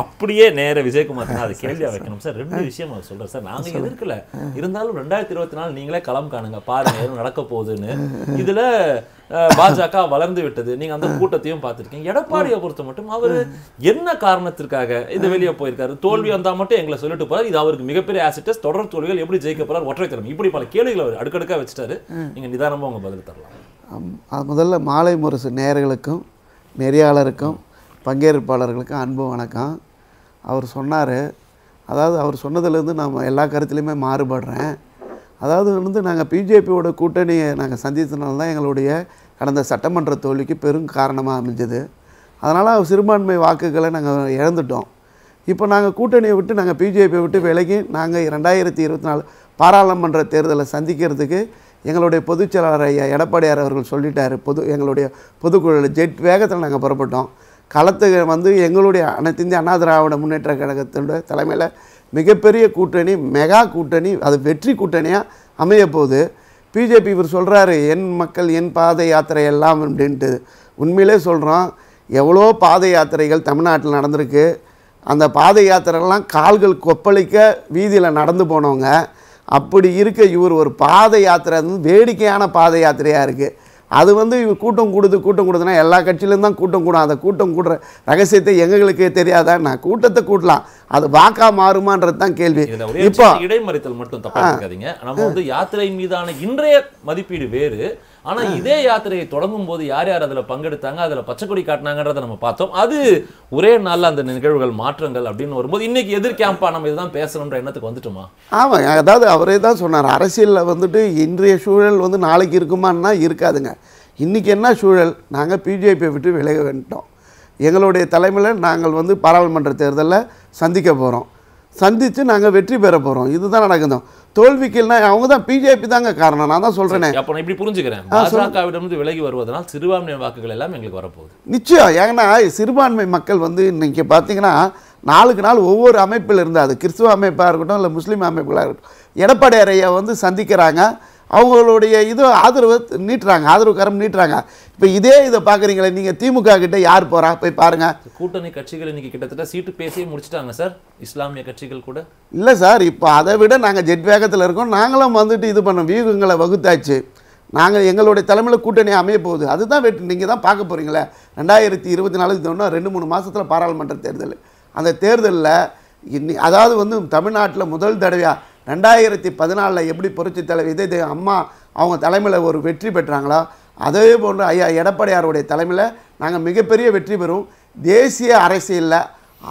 அப்படியே நேர விஜயகுமார் அது கேள்வியா வைக்கணும் சார் ரெண்டு விஷயம் அவர் சொல்றேன் சார் நாங்க எதிர்க்கல இருந்தாலும் ரெண்டாயிரத்தி இருபத்தி நாலு நீங்களே களம் காணுங்க பாருங்க எதுவும் நடக்க போகுதுன்னு இதுல பாஜக வளர்ந்து விட்டது நீங்க அந்த கூட்டத்தையும் பார்த்துருக்கீங்க எடப்பாடியை பொறுத்த மட்டும் அவர் என்ன காரணத்திற்காக இது வெளியே போயிருக்காரு தோல்வி வந்தா மட்டும் எங்களை சொல்லிட்டு போறாரு இது அவருக்கு மிகப்பெரிய ஆசிட்டஸ் தொடர் தோல்விகள் எப்படி ஜெயிக்க போறாரு ஒற்றை திறமை இப்படி பல கேள்விகள் அவர் அடுக்கடுக்கா வச்சுட்டாரு நீங்க நிதானமா உங்க பதில் தரலாம் முதல்ல மாலை முரசு நேர்களுக்கும் நெறியாளருக்கும் பங்கேற்பாளர்களுக்கு அன்பு வணக்கம் அவர் சொன்னார் அதாவது அவர் சொன்னதுலேருந்து நாம் எல்லா கருத்துலேயுமே மாறுபடுறேன் அதாவது வந்து நாங்கள் பிஜேபியோட கூட்டணியை நாங்கள் சந்தித்தனால தான் எங்களுடைய கடந்த சட்டமன்ற தோல்விக்கு பெரும் காரணமாக அமைஞ்சது அதனால் அவர் சிறுபான்மை வாக்குகளை நாங்கள் இழந்துட்டோம் இப்போ நாங்கள் கூட்டணியை விட்டு நாங்கள் பிஜேபியை விட்டு விலகி நாங்கள் ரெண்டாயிரத்தி இருபத்தி நாலு பாராளுமன்ற தேர்தலை சந்திக்கிறதுக்கு எங்களுடைய பொதுச்செயலாளர் ஐயா எடப்பாடியார் அவர்கள் சொல்லிட்டார் பொது எங்களுடைய பொதுக்குழுவில் ஜெட் வேகத்தில் நாங்கள் புறப்பட்டோம் களத்துக்கு வந்து எங்களுடைய அனைத்து இந்திய அண்ணா திராவிட முன்னேற்ற கழகத்தினுடைய தலைமையில் மிகப்பெரிய கூட்டணி மெகா கூட்டணி அது வெற்றி கூட்டணியாக அமைய பிஜேபி இவர் சொல்கிறாரு என் மக்கள் என் பாத யாத்திரை எல்லாம் அப்படின்ட்டு உண்மையிலே சொல்கிறோம் எவ்வளோ பாத யாத்திரைகள் தமிழ்நாட்டில் நடந்திருக்கு அந்த பாத யாத்திரைலாம் கால்கள் கொப்பளிக்க வீதியில் நடந்து போனவங்க அப்படி இருக்க இவர் ஒரு பாத யாத்திரை வந்து வேடிக்கையான பாத யாத்திரையாக இருக்குது அது வந்து கூட்டம் கூடுது கூட்டம் கூடுதுன்னா எல்லா கட்சியிலும் தான் கூட்டம் கூடும் அந்த கூட்டம் கூடுற ரகசியத்தை எங்களுக்கு தெரியாதா நான் கூட்டத்தை கூட்டலாம் அது வாக்கா மாறுமான்றது தான் கேள்வி இப்போ இடைமறித்தல் மட்டும் தப்பாதீங்க நம்ம வந்து யாத்திரை மீதான இன்றைய மதிப்பீடு வேறு ஆனால் இதே யாத்திரையை தொடங்கும் போது யார் யார் அதில் பங்கெடுத்தாங்க அதில் பச்சைக்கொடி காட்டினாங்கன்றத நம்ம பார்த்தோம் அது ஒரே நாளில் அந்த நிகழ்வுகள் மாற்றங்கள் அப்படின்னு வரும்போது இன்னைக்கு எதிர் கேம்பா நம்ம இதுதான் பேசணுன்ற எண்ணத்துக்கு வந்துட்டோமா ஆமாம் அதாவது அவரே தான் சொன்னார் அரசியலில் வந்துட்டு இன்றைய சூழல் வந்து நாளைக்கு இருக்குமான்னா இருக்காதுங்க இன்றைக்கி என்ன சூழல் நாங்கள் பிஜேபியை விட்டு விலக வேண்டோம் எங்களுடைய தலைமையில் நாங்கள் வந்து பாராளுமன்ற தேர்தலில் சந்திக்க போகிறோம் சந்தித்து நாங்கள் வெற்றி பெற போகிறோம் இதுதான் நடக்குதோம் தோல்விக்கு இல்லை அவங்க தான் பிஜேபி தாங்க காரணம் நான் தான் சொல்கிறேன் அப்போ நான் இப்படி புரிஞ்சுக்கிறேன் பாஜகவிடமிருந்து விலகி வருவதனால் சிறுபான்மை வாக்குகள் எல்லாம் எங்களுக்கு வரப்போகுது நிச்சயம் ஏன்னா சிறுபான்மை மக்கள் வந்து இன்றைக்கி பார்த்தீங்கன்னா நாளுக்கு நாள் ஒவ்வொரு அமைப்பில் இருந்தால் அது கிறிஸ்துவ அமைப்பாக இருக்கட்டும் இல்லை முஸ்லீம் அமைப்புகளாக இருக்கட்டும் எடப்பாடி அறையை வந்து சந்திக்கிறாங்க அவங்களுடைய இது ஆதரவு நீட்டுறாங்க ஆதரவு கரம் நீட்டுறாங்க இப்போ இதே இதை பார்க்குறீங்களே நீங்கள் திமுக கிட்டே யார் போகிறா போய் பாருங்கள் கூட்டணி கட்சிகள் இன்றைக்கி கிட்டத்தட்ட சீட்டு பேசி முடிச்சிட்டாங்க சார் இஸ்லாமிய கட்சிகள் கூட இல்லை சார் இப்போ அதை விட நாங்கள் ஜெட் வேகத்தில் இருக்கோம் நாங்களும் வந்துட்டு இது பண்ணோம் வியூகங்களை வகுத்தாச்சு நாங்கள் எங்களுடைய தலைமையில் கூட்டணி அமைய போகுது அதுதான் வெட்டி நீங்கள் தான் பார்க்க போகிறீங்களே ரெண்டாயிரத்தி இருபத்தி நாலு ஒன்று ரெண்டு மூணு மாதத்தில் பாராளுமன்ற தேர்தல் அந்த தேர்தலில் இன்னி அதாவது வந்து தமிழ்நாட்டில் முதல் தடவையாக ரெண்டாயிரத்தி பதினாலில் எப்படி புரட்சி தலைவர் இது இது அம்மா அவங்க தலைமையில் ஒரு வெற்றி பெற்றாங்களோ அதே போன்று ஐயா எடப்பாடியாருடைய தலைமையில் நாங்கள் மிகப்பெரிய வெற்றி பெறும் தேசிய அரசியலில்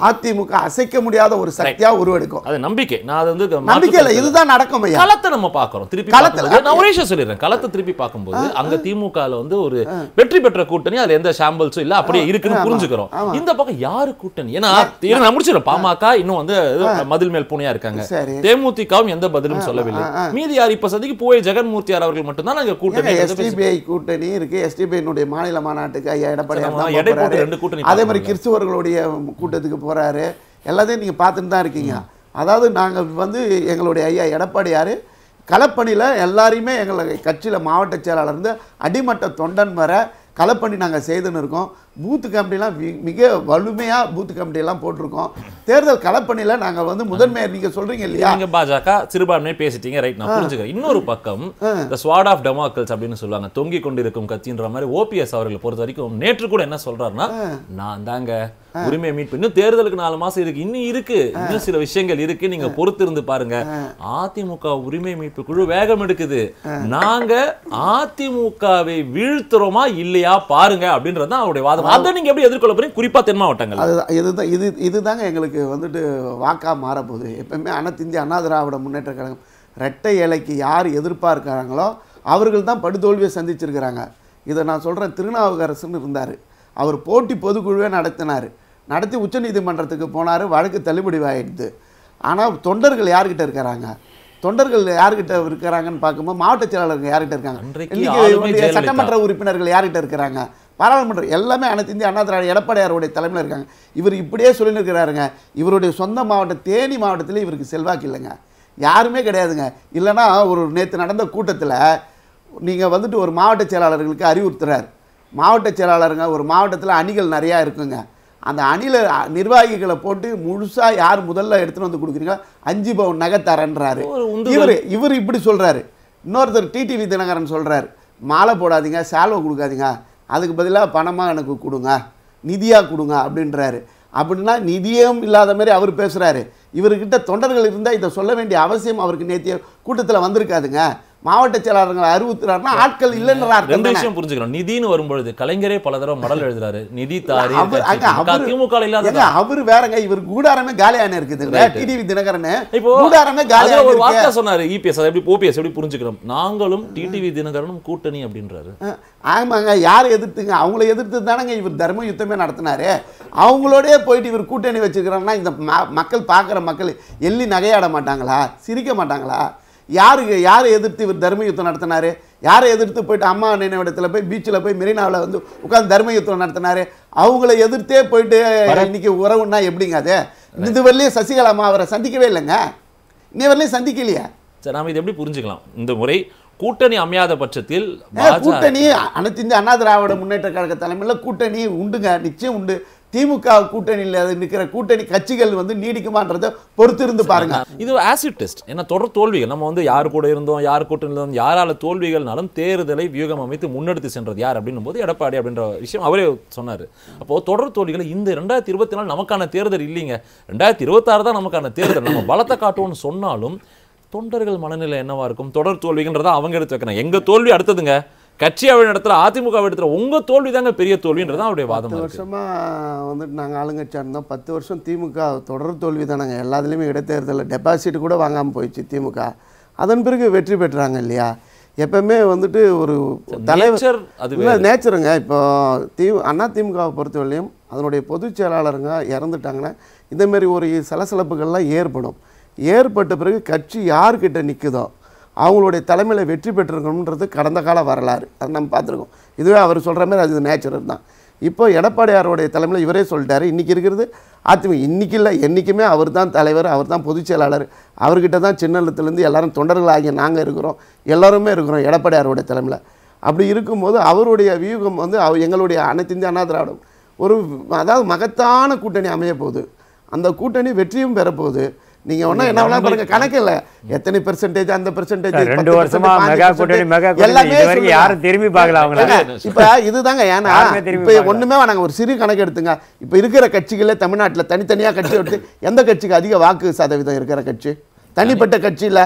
அதிமுக அசைக்க முடியாத ஒரு சக்தியா உருவெடுக்கும் அது நம்பிக்கை நான் வந்து நம்பிக்கை இல்ல இதுதான் நடக்கும் ஐயா களத்தை நம்ம பாக்குறோம் திருப்பி களத்துல நான் ஒரே விஷயம் சொல்லிடுறேன் களத்தை திருப்பி பார்க்கும்போது அங்க திமுகல வந்து ஒரு வெற்றி பெற்ற கூட்டணி அதுல எந்த சாம்பிள்ஸும் இல்ல அப்படியே இருக்குன்னு புரிஞ்சுக்கிறோம் இந்த பக்கம் யாரு கூட்டணி ஏன்னா நான் முடிச்சிடும் பாமக இன்னும் வந்து மதில் மேல் பூனையா இருக்காங்க தேமுதிகவும் எந்த பதிலும் சொல்லவில்லை மீதி யார் இப்ப சதிக்கு போய் யார் அவர்கள் மட்டும்தான் அங்க கூட்டணி எஸ்டிபிஐ கூட்டணி இருக்கு எஸ்டிபிஐ மாநில மாநாட்டுக்கு ஐயா எடப்பாடி ரெண்டு கூட்டணி அதே மாதிரி கிறிஸ்துவர்களுடைய கூட்டத்துக்கு ஊருக்கு போகிறாரு எல்லாத்தையும் நீங்கள் பார்த்துட்டு தான் இருக்கீங்க அதாவது நாங்கள் வந்து எங்களுடைய ஐயா எடப்பாடியார் களப்பணியில் எல்லாரையுமே எங்களை கட்சியில் மாவட்ட செயலாளர் இருந்து அடிமட்ட தொண்டன் வர களப்பணி நாங்கள் செய்துன்னு இருக்கோம் பூத்து கமிட்டிலாம் மிக வலிமையாக பூத்து கமிட்டியெல்லாம் போட்டிருக்கோம் தேர்தல் களப்பணியில் நாங்கள் வந்து முதன்மையாக நீங்கள் சொல்கிறீங்க இல்லையா நீங்கள் பாஜக சிறுபான்மையை பேசிட்டீங்க ரைட் நான் புரிஞ்சுக்கிறேன் இன்னொரு பக்கம் இந்த ஸ்வாட் ஆஃப் டெமோக்கல்ஸ் அப்படின்னு சொல்லுவாங்க தொங்கி கொண்டிருக்கும் கட்சின்ற மாதிரி ஓபிஎஸ் அவர்களை பொறுத்த வரைக்கும் நேற்று கூட என்ன சொல்கிறாருன்னா நான் தாங்க உரிமையை மீட் பண்ணி தேர்தலுக்கு நாலு மாசம் இருக்கு இன்னும் இருக்கு இன்னும் சில விஷயங்கள் இருக்கு நீங்க பொறுத்து இருந்து பாருங்க அதிமுக உரிமை மீட்பு குழு வேகம் எடுக்குது நாங்க அதிமுகவை வீழ்த்துறோமா இல்லையா பாருங்க அப்படின்றது தான் அவருடைய வாதம் அதை நீங்கள் எப்படி எதிர்கொள்ள போறீங்க குறிப்பாக தென் மாவட்டங்கள் அது இதுதான் இது இதுதாங்க எங்களுக்கு வந்துட்டு வாக்கா வாக்காக போகுது எப்பவுமே அனைத்திந்திய அண்ணா திராவிட முன்னேற்ற கழகம் ரெட்டை இலைக்கு யார் எதிர்பார்க்கிறாங்களோ அவர்கள் தான் படுதோல்வியை சந்திச்சிருக்கிறாங்க இதை நான் சொல்கிறேன் திருநாவுக்கரசுன்னு இருந்தார் அவர் போட்டி பொதுக்குழுவே நடத்தினார் நடத்தி உச்சநீதிமன்றத்துக்கு போனார் வழக்கு தள்ளுபடி ஆனால் தொண்டர்கள் யார்கிட்ட இருக்கிறாங்க தொண்டர்கள் யார்கிட்ட இருக்கிறாங்கன்னு பார்க்கும்போது மாவட்ட செயலாளர்கள் யார்கிட்ட இருக்காங்க சட்டமன்ற உறுப்பினர்கள் யார்கிட்ட இருக்கிறாங்க பாராளுமன்றம் எல்லாமே அனைத்து இந்திய அண்ணா திராவிட எடப்பாடியாருடைய தலைமையில் இருக்காங்க இவர் இப்படியே சொல்லியிருக்கிறாருங்க இவருடைய சொந்த மாவட்டம் தேனி மாவட்டத்தில் இவருக்கு செல்வாக்கு இல்லைங்க யாருமே கிடையாதுங்க இல்லைனா ஒரு நேற்று நடந்த கூட்டத்தில் நீங்கள் வந்துட்டு ஒரு மாவட்ட செயலாளர்களுக்கு அறிவுறுத்துறார் மாவட்ட செயலாளருங்க ஒரு மாவட்டத்தில் அணிகள் நிறையா இருக்குங்க அந்த அணில நிர்வாகிகளை போட்டு முழுசாக யார் முதல்ல எடுத்துகிட்டு வந்து கொடுக்குறீங்களோ அஞ்சு பவுன் நகை தரன்றாரு இவர் இவர் இப்படி சொல்கிறாரு இன்னொருத்தர் டிடிவி தினகரன் சொல்கிறார் மாலை போடாதீங்க சால்வை கொடுக்காதீங்க அதுக்கு பதிலாக பணமாக எனக்கு கொடுங்க நிதியாக கொடுங்க அப்படின்றாரு அப்படின்னா நிதியும் இல்லாத மாதிரி அவர் பேசுகிறாரு இவர்கிட்ட தொண்டர்கள் இருந்தால் இதை சொல்ல வேண்டிய அவசியம் அவருக்கு நேற்றிய கூட்டத்தில் வந்திருக்காதுங்க மாவட்ட செயலாளர்களை அறிவுறுத்துறாருன்னா ஆட்கள் இல்லைன்னு ரெண்டு விஷயம் புரிஞ்சுக்கணும் நிதினு வரும்பொழுது கலைஞரே பல தடவை மடல் எழுதுறாரு நிதி தாரி திமுக இல்லாத அவரு வேறங்க இவர் கூடாரமே காலியான இருக்குது டிடிவி தினகரன் இப்போ கூடாரமே காலியா ஒரு வார்த்தை சொன்னாரு இபிஎஸ் எப்படி ஓபிஎஸ் எப்படி புரிஞ்சுக்கிறோம் நாங்களும் டிடிவி தினகரனும் கூட்டணி அப்படின்றாரு ஆமாங்க யார் எதிர்த்துங்க அவங்கள எதிர்த்து தானங்க இவர் தர்ம யுத்தமே நடத்தினாரு அவங்களோடய போயிட்டு இவர் கூட்டணி வச்சுக்கிறோம்னா இந்த மக்கள் பார்க்குற மக்கள் எள்ளி நகையாட மாட்டாங்களா சிரிக்க மாட்டாங்களா யாருக்கு யாரை எதிர்த்து இவர் தர்ம யுத்தம் நடத்தினார் யாரை எதிர்த்து போயிட்டு அம்மா நினைவிடத்தில் போய் பீச்சில் போய் மெரினாவில் வந்து உட்காந்து தர்மயுத்தம் நடத்தினார் அவங்கள எதிர்த்தே போயிட்டு இன்னைக்கு உறவுன்னா எப்படிங்க அது இதுவரையிலையும் சசிகலா அம்மா அவரை சந்திக்கவே இல்லைங்க இன்னை சந்திக்கலையா சந்திக்கலையே சரி நாம் இது எப்படி புரிஞ்சுக்கலாம் இந்த முறை கூட்டணி அமையாத பட்சத்தில் கூட்டணி அனைத்து இந்திய அண்ணா திராவிட முன்னேற்ற கழக தலைமையில் கூட்டணி உண்டுங்க நிச்சயம் உண்டு திமுக கூட்டணியில் நிற்கிற கூட்டணி கட்சிகள் வந்து நீடிக்குமான்றதை பொறுத்திருந்து பாருங்க இது ஆசிட் டெஸ்ட் ஏன்னா தொடர் தோல்விகள் நம்ம வந்து யார் கூட இருந்தோம் யார் கூட்டணியில் இருந்தோம் யாரால தோல்விகள்னாலும் தேர்தலை வியூகம் அமைத்து முன்னெடுத்து சென்றது யார் அப்படின்னும் போது எடப்பாடி அப்படின்ற விஷயம் அவரே சொன்னார் அப்போது தொடர் தோல்விகளை இந்த ரெண்டாயிரத்தி இருபத்தி நாலு நமக்கான தேர்தல் இல்லைங்க ரெண்டாயிரத்தி இருபத்தாறு தான் நமக்கான தேர்தல் நம்ம பலத்தை காட்டுவோம்னு சொன்னாலும் தொண்டர்கள் மனநிலை என்னவா இருக்கும் தொடர் தோல்விகள்ன்றதை அவங்க எடுத்து வைக்கிறாங்க எங்கள் தோல்வி அடுத்ததுங்க கட்சி அவள் நடத்துல அதிமுக நடத்துகிற உங்கள் தோல்வி தாங்க பெரிய தோல்வின்றது தான் அவருடைய வாதம் வருஷமாக வந்துட்டு நாங்கள் ஆளுங்கட்சியாக இருந்தோம் பத்து வருஷம் திமுக தொடர் தோல்வி தானேங்க எல்லாத்துலேயுமே இடைத்தேர்தலில் டெபாசிட் கூட வாங்காமல் போயிடுச்சு திமுக அதன் பிறகு வெற்றி பெற்றாங்க இல்லையா எப்பவுமே வந்துட்டு ஒரு தலைவர் அது இல்லை நேச்சருங்க இப்போ தி அண்ணா திமுகவை பொறுத்தவரையும் அதனுடைய பொதுச் செயலாளருங்க இறந்துட்டாங்கன்னா இந்தமாரி ஒரு சலசலப்புகள்லாம் ஏற்படும் ஏற்பட்ட பிறகு கட்சி யார்கிட்ட நிற்குதோ அவங்களுடைய தலைமையில் வெற்றி பெற்றிருக்கணுன்றது கடந்த கால வரலாறு அது நம்ம பார்த்துருக்கோம் இதுவே அவர் சொல்கிற மாதிரி அது நேச்சுரல் தான் இப்போ எடப்பாடியாருடைய தலைமையில் இவரே சொல்லிட்டார் இன்றைக்கி இருக்கிறது அதிமுக இன்றைக்கி இல்லை என்றைக்குமே அவர் தான் தலைவர் அவர் தான் பொதுச் செயலாளர் அவர்கிட்ட தான் சின்னத்துலேருந்து எல்லாரும் தொண்டர்கள் ஆகிய நாங்கள் இருக்கிறோம் எல்லாருமே இருக்கிறோம் எடப்பாடியாருடைய தலைமையில் அப்படி இருக்கும்போது அவருடைய வியூகம் வந்து அவ எங்களுடைய அனைத்து இந்திய அண்ணா திராவிடம் ஒரு அதாவது மகத்தான கூட்டணி அமைய போகுது அந்த கூட்டணி வெற்றியும் பெறப்போகுது நீங்க ஒன்றும் என்ன வேணாலும் பாருங்க கணக்கு இல்லை எத்தனை பெர்சன்டேஜ் அந்த பெர்சன்டேஜ் ரெண்டு வருஷமா மெகா கூட்டணி மெகா எல்லாமே யாரும் திரும்பி பார்க்கல அவங்கள இப்போ இதுதாங்க ஏன்னா இப்ப ஒண்ணுமே நாங்கள் ஒரு சிறு கணக்கு எடுத்துங்க இப்ப இருக்கிற கட்சிகளில் தமிழ்நாட்டுல தனித்தனியா கட்சி எடுத்து எந்த கட்சிக்கு அதிக வாக்கு சதவீதம் இருக்கிற கட்சி தனிப்பட்ட கட்சியில்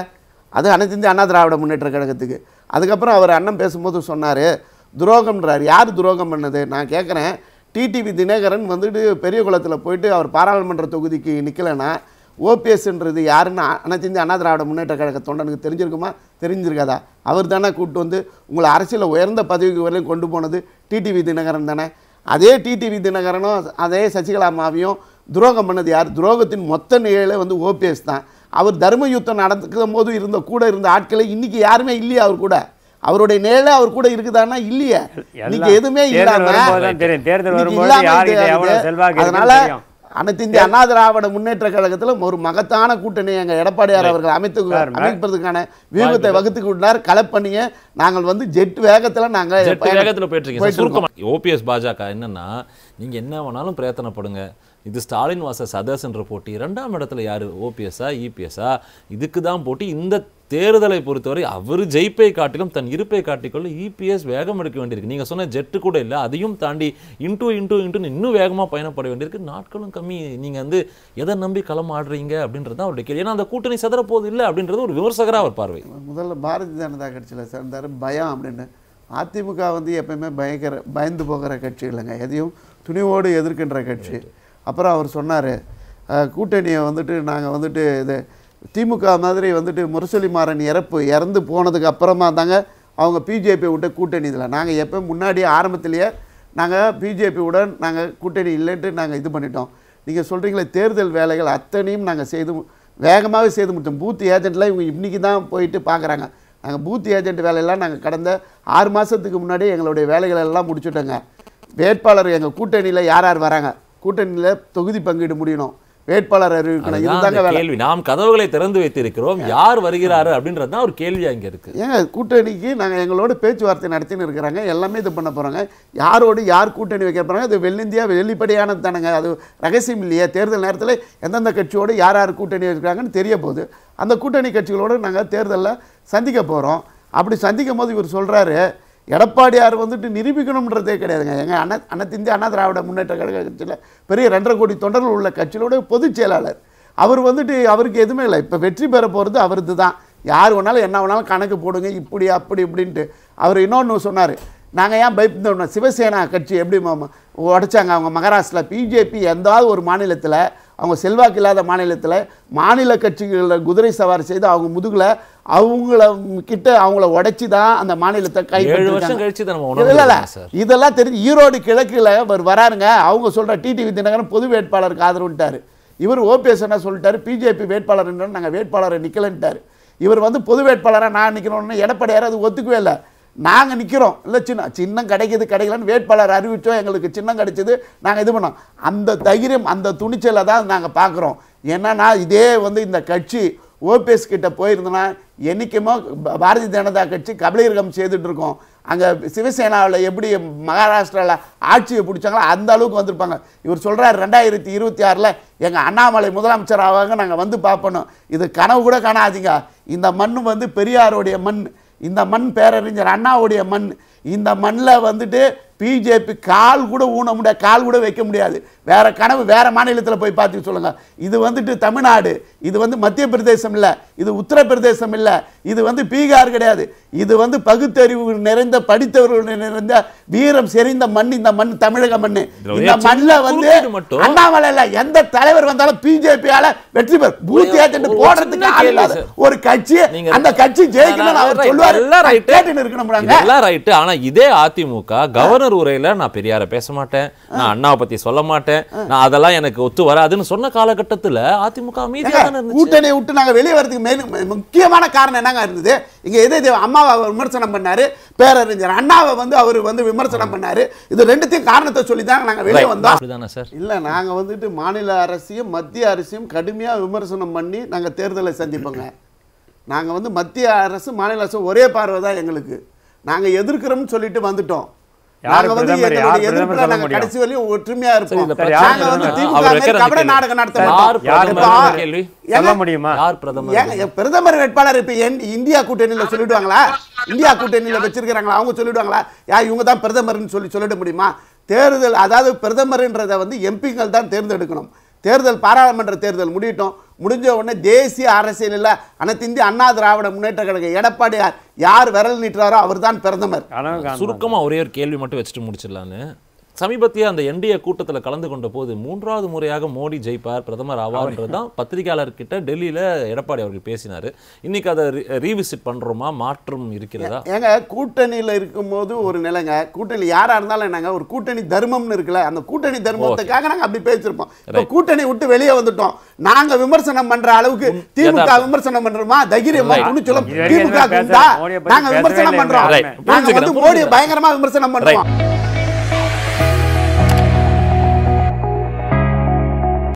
அது அனைத்து இந்திய அண்ணா திராவிட முன்னேற்ற கழகத்துக்கு அதுக்கப்புறம் அவர் அண்ணன் பேசும்போது சொன்னார் துரோகம்ன்றார் யார் துரோகம் பண்ணது நான் கேட்குறேன் டிடிவி தினகரன் வந்துட்டு பெரிய குளத்தில் போயிட்டு அவர் பாராளுமன்ற தொகுதிக்கு நிற்கலைன்னா ஓபிஎஸ்ன்றது யாருன்னு அனைத்திந்திய அண்ணா திராவிட முன்னேற்ற கழக தொண்டனுக்கு தெரிஞ்சிருக்குமா தெரிஞ்சிருக்காதா அவர் தானே கூப்பிட்டு வந்து உங்களை அரசியலில் உயர்ந்த பதவிக்கு வரையும் கொண்டு போனது டிடிவி தினகரன் தானே அதே டிடிவி தினகரனும் அதே சசிகலா மாவியும் துரோகம் பண்ணது யார் துரோகத்தின் மொத்த நிகழே வந்து ஓபிஎஸ் தான் அவர் தர்ம யுத்தம் நடக்கும் போது இருந்த கூட இருந்த ஆட்களை இன்றைக்கி யாருமே இல்லையா அவர் கூட அவருடைய நிழல அவர் கூட இருக்குதானா இல்லையே இன்னைக்கு எதுவுமே இல்லாம அதனால அனைத்து இந்திய அண்ணா திராவிட முன்னேற்ற கழகத்தில் ஒரு மகத்தான கூட்டணி எங்கள் எடப்பாடியார் அவர்கள் அமைத்து அமைப்பதற்கான வியூகத்தை வகுத்து கொண்டார் களப்பணியை நாங்கள் வந்து ஜெட் வேகத்தில் நாங்கள் வேகத்தில் போயிட்டு இருக்கீங்க ஓபிஎஸ் பாஜக என்னன்னா நீங்கள் என்ன வேணாலும் பிரயத்தனப்படுங்க இது ஸ்டாலின் வாசஸ் அதர்ஸ் என்ற போட்டி இரண்டாம் இடத்துல யார் ஓபிஎஸ்ஸா இபிஎஸ்ஸா இதுக்கு தான் போட்டி இந்த தேர்தலை பொறுத்தவரை அவர் ஜெயிப்பை காட்டிலும் தன் இருப்பை காட்டிக்கொள்ள இபிஎஸ் e வேகம் எடுக்க வேண்டியிருக்கு நீங்கள் சொன்ன ஜெட்டு கூட இல்லை அதையும் தாண்டி இன்டூ இன்டூ இன்டூன்னு இன்னும் வேகமாக பயணப்பட வேண்டியிருக்கு நாட்களும் கம்மி நீங்கள் வந்து எதை நம்பி களம் ஆடுறீங்க அப்படின்றது அவருடைய கேள்வி ஏன்னா அந்த கூட்டணி போது இல்லை அப்படின்றது ஒரு விமர்சகராக அவர் பார்வை முதல்ல பாரதிய ஜனதா கட்சியில் சேர்ந்தார் பயம் அப்படின்னு அதிமுக வந்து எப்பயுமே பயங்கர பயந்து போகிற கட்சி இல்லைங்க எதையும் துணிவோடு எதிர்க்கின்ற கட்சி அப்புறம் அவர் சொன்னார் கூட்டணியை வந்துட்டு நாங்கள் வந்துட்டு இது திமுக மாதிரி வந்துட்டு முரசொலி மாறன் இறப்பு இறந்து போனதுக்கு அப்புறமா தாங்க அவங்க பிஜேபி விட்ட கூட்டணி இதில் நாங்கள் எப்போ முன்னாடியே ஆரம்பத்திலேயே நாங்கள் பிஜேபி உடன் நாங்கள் கூட்டணி இல்லைன்ட்டு நாங்கள் இது பண்ணிட்டோம் நீங்கள் சொல்கிறீங்களே தேர்தல் வேலைகள் அத்தனையும் நாங்கள் செய்து வேகமாக செய்து முடித்தோம் பூத் ஏஜெண்ட்லாம் இவங்க இன்றைக்கி தான் போயிட்டு பார்க்குறாங்க நாங்கள் பூத் ஏஜெண்ட் வேலையெல்லாம் நாங்கள் கடந்த ஆறு மாதத்துக்கு முன்னாடி எங்களுடைய வேலைகளெல்லாம் எல்லாம் முடிச்சுட்டோங்க வேட்பாளர் எங்கள் கூட்டணியில் யார் யார் வராங்க கூட்டணியில் தொகுதி பங்கீடு முடியணும் வேட்பாளர் அறிவிக்கணும் கேள்வி நாம் கதவுகளை திறந்து வைத்திருக்கிறோம் யார் வருகிறாரு அப்படின்றது தான் ஒரு கேள்வி அங்கே இருக்குது ஏங்க கூட்டணிக்கு நாங்கள் எங்களோட பேச்சுவார்த்தை நடத்தின்னு இருக்கிறாங்க எல்லாமே இது பண்ண போகிறாங்க யாரோடு யார் கூட்டணி வைக்க போகிறாங்க அது வெள்ளிந்தியா வெளிப்படையானது தானேங்க அது ரகசியம் இல்லையா தேர்தல் நேரத்தில் எந்தெந்த கட்சியோடு யார் யார் கூட்டணி வைக்கிறாங்கன்னு தெரிய போகுது அந்த கூட்டணி கட்சிகளோடு நாங்கள் தேர்தலில் சந்திக்க போகிறோம் அப்படி சந்திக்கும் போது இவர் சொல்கிறாரு எடப்பாடியார் வந்துட்டு நிரூபிக்கணுன்றதே கிடையாதுங்க எங்கள் அண்ண அண்ணத்திந்திய அண்ணா திராவிட முன்னேற்ற கழக கட்சியில் பெரிய ரெண்டரை கோடி தொண்டர்கள் உள்ள கட்சியிலோட பொதுச் செயலாளர் அவர் வந்துட்டு அவருக்கு எதுவுமே இல்லை இப்போ வெற்றி பெற போகிறது அவரது தான் யார் வேணாலும் என்ன வேணாலும் கணக்கு போடுங்க இப்படி அப்படி இப்படின்ட்டு அவர் இன்னொன்று சொன்னார் நாங்கள் ஏன் பயப்படணும் சிவசேனா கட்சி எப்படி உடைச்சாங்க அவங்க மகாராஷ்டிரா பிஜேபி எந்தாவது ஒரு மாநிலத்தில் அவங்க செல்வாக்கு இல்லாத மாநிலத்தில் மாநில கட்சிகளில் குதிரை சவாரி செய்து அவங்க முதுகில் அவங்கள கிட்ட அவங்கள உடைச்சி தான் அந்த மாநிலத்தை கை இல்லை இதெல்லாம் தெரிஞ்சு ஈரோடு கிழக்கில் இவர் வராருங்க அவங்க சொல்கிற டிடிவி தினகரன் பொது வேட்பாளருக்கு ஆதரவுட்டார் இவர் ஓபிஎஸ் என்ன சொல்லிட்டாரு பிஜேபி வேட்பாளர் நாங்கள் வேட்பாளரை நிற்கலன்ட்டார் இவர் வந்து பொது வேட்பாளராக நான் நிற்கணும்னு எடப்பாடியார் அது ஒத்துக்கவே இல்லை நாங்கள் நிற்கிறோம் இல்லை சின்ன சின்னம் கிடைக்கிது கிடைக்கலன்னு வேட்பாளர் அறிவித்தோம் எங்களுக்கு சின்னம் கிடைச்சிது நாங்கள் இது பண்ணோம் அந்த தைரியம் அந்த துணிச்சலை தான் நாங்கள் பார்க்குறோம் என்னன்னா இதே வந்து இந்த கட்சி ஓபிஎஸ் கிட்டே போயிருந்தோன்னா என்றைக்குமோ பாரதிய ஜனதா கட்சி கபலீரகம் செய்துட்டு இருக்கோம் அங்கே சிவசேனாவில் எப்படி மகாராஷ்டிராவில் ஆட்சியை பிடிச்சாங்களோ அந்த அளவுக்கு வந்திருப்பாங்க இவர் சொல்கிறார் ரெண்டாயிரத்தி இருபத்தி ஆறில் எங்கள் அண்ணாமலை முதலமைச்சராக நாங்கள் வந்து பார்ப்போம் இது கனவு கூட காணாதீங்க இந்த மண் வந்து பெரியாருடைய மண் இந்த மண் பேரறிஞர் அண்ணாவுடைய மண் இந்த மண்ணில் வந்துட்டு பிஜேபி கால் கூட ஊன முடியாது கால் கூட வைக்க முடியாது வேறு கனவு வேறு மாநிலத்தில் போய் பார்த்து சொல்லுங்க இது வந்துட்டு தமிழ்நாடு இது வந்து மத்திய பிரதேசம் இல்லை இது உத்தரப்பிரதேசம் இல்லை இது வந்து பீகார் கிடையாது இது வந்து பகுத்தறிவு நிறைந்த படித்தவர்கள் நிறைந்த வீரம் செறிந்த மண் இந்த மண் தமிழக மண் இந்த மண்ணில் வந்து அண்ணாமலையில் எந்த தலைவர் வந்தாலும் பிஜேபியால் வெற்றி பெறும் பூத்தி ஏஜென்ட் போடுறதுக்கு ஒரு கட்சி அந்த கட்சி ஜெயிக்கணும் அவர் சொல்லுவார் கேட்டுன்னு இருக்கணும் ஆனால் இதே அதிமுக கவர்னர் கலைஞர் உரையில நான் பெரியாரை பேச மாட்டேன் நான் அண்ணாவை பத்தி சொல்ல மாட்டேன் நான் அதெல்லாம் எனக்கு ஒத்து வராதுன்னு சொன்ன காலகட்டத்தில் அதிமுக கூட்டணி விட்டு நாங்கள் வெளியே வரதுக்கு மெயின் முக்கியமான காரணம் என்னங்க இருந்தது இங்க எதை இது அம்மாவை விமர்சனம் பண்ணாரு பேரறிஞர் அண்ணாவை வந்து அவர் வந்து விமர்சனம் பண்ணாரு இது ரெண்டுத்தையும் காரணத்தை சொல்லி தான் நாங்கள் வெளியே வந்தோம் அப்படிதானே சார் இல்லை நாங்கள் வந்துட்டு மாநில அரசையும் மத்திய அரசையும் கடுமையாக விமர்சனம் பண்ணி நாங்கள் தேர்தலை சந்திப்போங்க நாங்கள் வந்து மத்திய அரசு மாநில அரசு ஒரே பார்வை தான் எங்களுக்கு நாங்கள் எதிர்க்கிறோம்னு சொல்லிட்டு வந்துட்டோம் பிரதமர் வேட்பாளர் இப்ப இந்தியா கூட்டணியில சொல்லிடுவாங்களா இந்தியா கூட்டணியில வச்சிருக்கிறாங்களா அவங்க சொல்லிடுவாங்களா யா இவங்க தான் பிரதமர்னு சொல்லி சொல்லிட முடியுமா தேர்தல் அதாவது பிரதமர்ன்றதை வந்து எம்பிக்கள் தான் தேர்ந்தெடுக்கணும் தேர்தல் பாராளுமன்ற தேர்தல் முடியட்டும் முடிஞ்ச உடனே தேசிய அரசியலில் இந்திய அண்ணா திராவிட முன்னேற்ற கழக எடப்பாடி யார் விரல் நீட்டுறாரோ அவர் தான் பிரதமர் சுருக்கமாக ஒரே ஒரு கேள்வி மட்டும் வச்சுட்டு முடிச்சிடலான்னு சமீபத்திய அந்த என்டிஏ கூட்டத்தில் கலந்து கொண்ட போது மூன்றாவது முறையாக மோடி ஜெயிப்பார் பிரதமர் ஆவார்ன்றது தான் பத்திரிகையாளர்கிட்ட டெல்லியில் எடப்பாடி அவர்கள் பேசினார் இன்னைக்கு அதை ரீவிசிட் பண்ணுறோமா மாற்றம் இருக்கிறதா ஏங்க கூட்டணியில் இருக்கும்போது ஒரு நிலைங்க கூட்டணி யாராக இருந்தாலும் என்னங்க ஒரு கூட்டணி தர்மம்னு இருக்குல்ல அந்த கூட்டணி தர்மத்துக்காக நாங்கள் அப்படி பேசியிருப்போம் கூட்டணி விட்டு வெளியே வந்துட்டோம் நாங்கள் விமர்சனம் பண்ணுற அளவுக்கு திமுக விமர்சனம் பண்ணுறோமா தைரியமா திமுக நாங்கள் விமர்சனம் பண்ணுறோம் நாங்கள் வந்து மோடியை பயங்கரமாக விமர்சனம் பண்ணுறோம்